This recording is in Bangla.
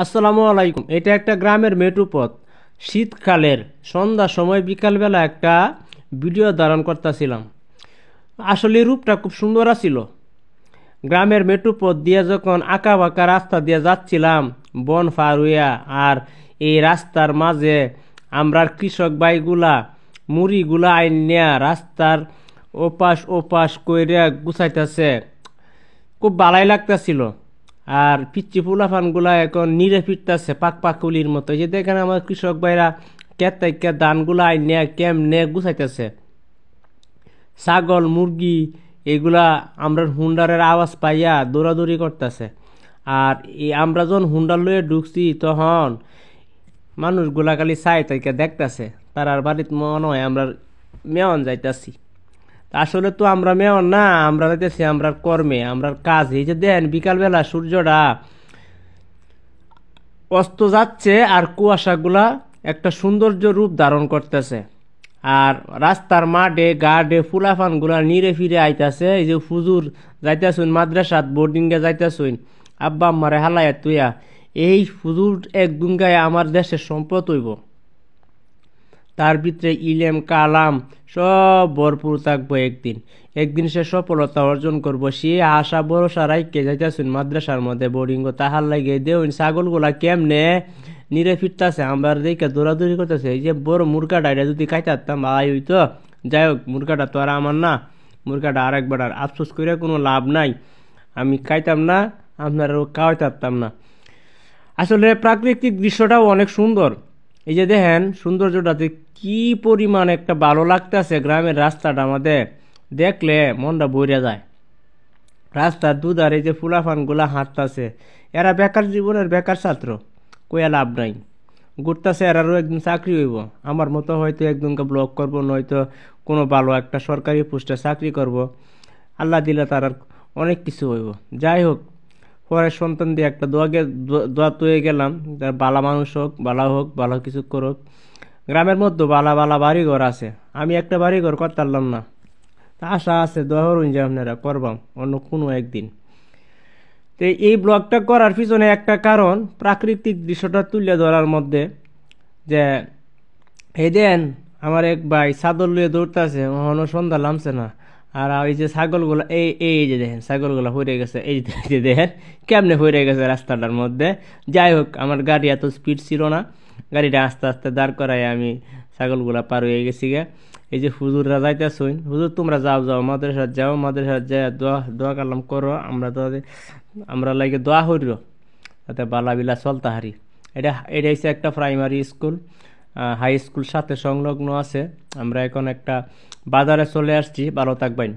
আসসালামু আলাইকুম এটা একটা গ্রামের মেটুপথ শীতকালের সন্ধ্যা সময় বিকালবেলা একটা ভিডিও ধারণ করতেছিলাম আসলে রূপটা খুব সুন্দর আছিল গ্রামের মেটুপথ দিয়ে যখন আঁকা বাঁকা রাস্তা দিয়ে যাচ্ছিলাম বন ফারুয়া আর এই রাস্তার মাঝে আমরার কৃষক বাইগুলা মুড়িগুলা আইন নেয়া রাস্তার ওপাশ ওপাশ কইরা গুছাইতেছে খুব বালাই লাগতেছিল আর পিচ্ছি ফুলাফানগুলা এখন নিরে ফিরতেছে পাক পাকুলির মতো যে দেখেন আমার কৃষক ভাইরা কেতাইকে দানগুলা কেম নে গুছাইতেছে ছাগল মুরগি এগুলা আমরা হুন্ডারের আওয়াজ পাইয়া দৌড়াদৌড়ি করতেছে আর এই আমরা যখন হুন্ডার লইয়ে ঢুকছি তখন মানুষগুলা খালি চাই তাইকে দেখতেছে তার আর বাড়িতে মনে হয় আমরা মেয়ন যাইতাছি আসলে তো আমরা মেয়র না আমরা হইতেছি আমরা কর্মে আমরা কাজ এই যে দেন বিকালবেলা সূর্যটা অস্ত যাচ্ছে আর কুয়াশাগুলা একটা সৌন্দর্য রূপ ধারণ করতেছে আর রাস্তার মাঠে গার্ডে ফুলাফানগুলা নিরে ফিরে আইতাছে এই যে ফুজুর যাইতাছুন মাদ্রাসাত বোর্ডিংয়ে যাইতাছুন আব্বা আমারে হালায় তুইয়া এই ফুজুর এক দুঙ্গায় আমার দেশের সম্পদ হইব তার ভিতরে ইলেম কালাম সব ভরপুর থাকবো একদিন একদিন সে সফলতা অর্জন করবো সে আশা ভরসা রাইকে যাইতেছেন মাদ্রাসার মধ্যে বোর্ডিংও তাহার লাগে দেউন ছাগলগুলা কেমনে নিরে ফিরতাছে আমার দেখে দৌড়াদৌড়ি করতেছে এই যে বড় মুরগাটা এটা যদি কাইতারতাম আয় ওই তো যাই হোক মুরগাটা তো আর আমার না মুরগাটা আর একবার আর আফসোস করে কোনো লাভ নাই আমি খাইতাম না আপনারও পারতাম না আসলে প্রাকৃতিক দৃশ্যটাও অনেক সুন্দর এই যে দেখেন সৌন্দর্যটাতে কি পরিমাণ একটা ভালো লাগতেছে গ্রামের রাস্তাটা আমাদের দেখলে মনটা বইরা যায় রাস্তার দুধারে যে ফুলাফানগুলা হাঁটতাছে এরা বেকার জীবনের বেকার ছাত্র কোয়া লাভ নাই ঘুরতেছে এরারও একদিন চাকরি হইব আমার মতো হয়তো একদিনকে ব্লক করব নয়তো কোনো ভালো একটা সরকারি পোস্টে চাকরি করব আল্লাহ দিলে তার অনেক কিছু হইব যাই হোক পরে সন্তান দিয়ে একটা দোয়া দোয়া তুয়ে গেলাম তার বালা মানুষ হোক বালা হোক বালা কিছু করুক গ্রামের মধ্যে বালা বালা বাড়িঘর আছে আমি একটা বাড়িঘর করতারলাম না তা আশা আছে দোয়া করুন যে আপনারা করবাম অন্য কোনো একদিন তো এই ব্লগটা করার পিছনে একটা কারণ প্রাকৃতিক দৃশ্যটা তুলে ধরার মধ্যে যে এই দেন আমার এক ভাই সাদর লুয়ে দৌড়তেছে কখনো সন্ধ্যা নামছে না আর ওই যে ছাগলগুলো এই এই যে দেখেন ছাগলগুলো হয়ে গেছে এই যে দেখেন কেমনে হয়ে গেছে রাস্তাটার মধ্যে যাই হোক আমার গাড়ি এত স্পিড ছিল না গাড়িটা আস্তে আস্তে দাঁড় করাই আমি ছাগলগুলো পার হয়ে গেছি গে এই যে হুজুররা শুন হুজুর তোমরা যাও যাও মাদ্রাসার যাও মাদ্রাসার যাই দোয়া দোয়া কালাম করো আমরা তো আমরা লাগে দোয়া হরিল তাতে বালাবিলা চলতাহারি এটা এটা হচ্ছে একটা প্রাইমারি স্কুল হাই স্কুল সাথে সংলগ্ন আছে আমরা এখন একটা বাজারে চলে আসছি ভালো থাকবেন